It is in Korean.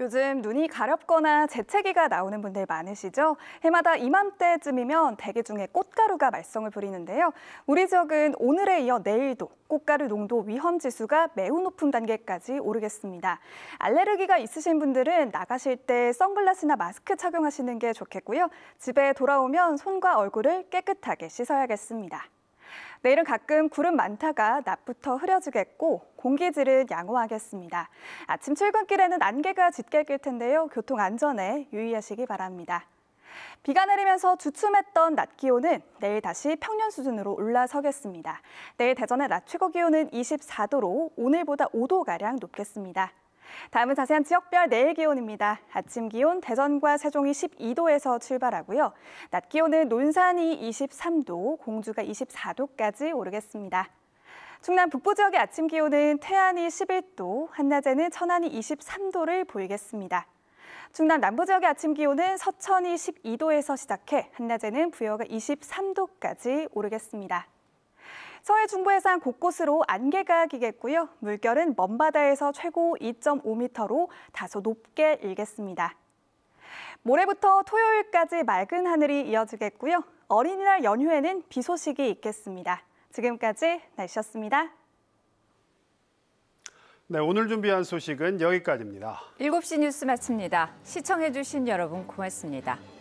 요즘 눈이 가렵거나 재채기가 나오는 분들 많으시죠? 해마다 이맘때쯤이면 대기 중에 꽃가루가 말썽을 부리는데요. 우리 지역은 오늘에 이어 내일도 꽃가루 농도 위험 지수가 매우 높은 단계까지 오르겠습니다. 알레르기가 있으신 분들은 나가실 때 선글라스나 마스크 착용하시는 게 좋겠고요. 집에 돌아오면 손과 얼굴을 깨끗하게 씻어야겠습니다. 내일은 가끔 구름 많다가 낮부터 흐려지겠고 공기질은 양호하겠습니다. 아침 출근길에는 안개가 짙게 낄 텐데요. 교통 안전에 유의하시기 바랍니다. 비가 내리면서 주춤했던 낮 기온은 내일 다시 평년 수준으로 올라서겠습니다. 내일 대전의 낮 최고 기온은 24도로 오늘보다 5도가량 높겠습니다. 다음은 자세한 지역별 내일 기온입니다. 아침 기온 대전과 세종이 12도에서 출발하고요. 낮 기온은 논산이 23도, 공주가 24도까지 오르겠습니다. 충남 북부 지역의 아침 기온은 태안이 11도, 한낮에는 천안이 23도를 보이겠습니다. 충남 남부 지역의 아침 기온은 서천이 12도에서 시작해 한낮에는 부여가 23도까지 오르겠습니다. 서해 중부 해상 곳곳으로 안개가 기겠고요. 물결은 먼바다에서 최고 2.5m로 다소 높게 일겠습니다. 모레부터 토요일까지 맑은 하늘이 이어지겠고요. 어린이날 연휴에는 비 소식이 있겠습니다. 지금까지 날씨였습니다. 네, 오늘 준비한 소식은 여기까지입니다. 7시 뉴스 마칩니다. 시청해주신 여러분 고맙습니다.